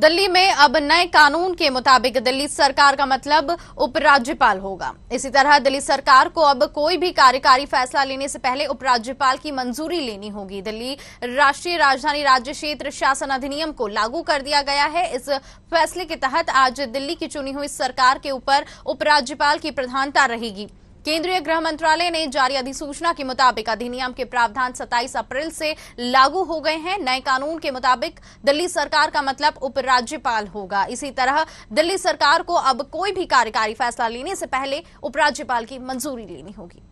दिल्ली में अब नए कानून के मुताबिक दिल्ली सरकार का मतलब उपराज्यपाल होगा इसी तरह दिल्ली सरकार को अब कोई भी कार्यकारी फैसला लेने से पहले उपराज्यपाल की मंजूरी लेनी होगी दिल्ली राष्ट्रीय राजधानी राज्य क्षेत्र शासन अधिनियम को लागू कर दिया गया है इस फैसले के तहत आज दिल्ली की चुनी हुई सरकार के ऊपर उपराज्यपाल की प्रधानता रहेगी केंद्रीय गृह मंत्रालय ने जारी अधिसूचना के मुताबिक अधिनियम के प्रावधान 27 अप्रैल से लागू हो गए हैं नए कानून के मुताबिक दिल्ली सरकार का मतलब उपराज्यपाल होगा इसी तरह दिल्ली सरकार को अब कोई भी कार्यकारी फैसला लेने से पहले उपराज्यपाल की मंजूरी लेनी होगी